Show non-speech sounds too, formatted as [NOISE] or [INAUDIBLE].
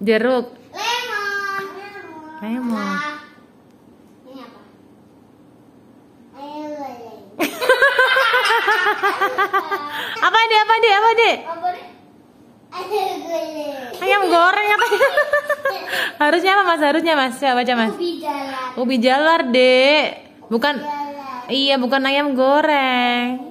Jeruk. Lemon. Lemon. Ah. Ini apa? [LAUGHS] apa deh apa deh apa deh ayam goreng apa [LAUGHS] harusnya apa mas harusnya mas siapa baca mas ubi jalar ubi jalar dek bukan iya bukan ayam goreng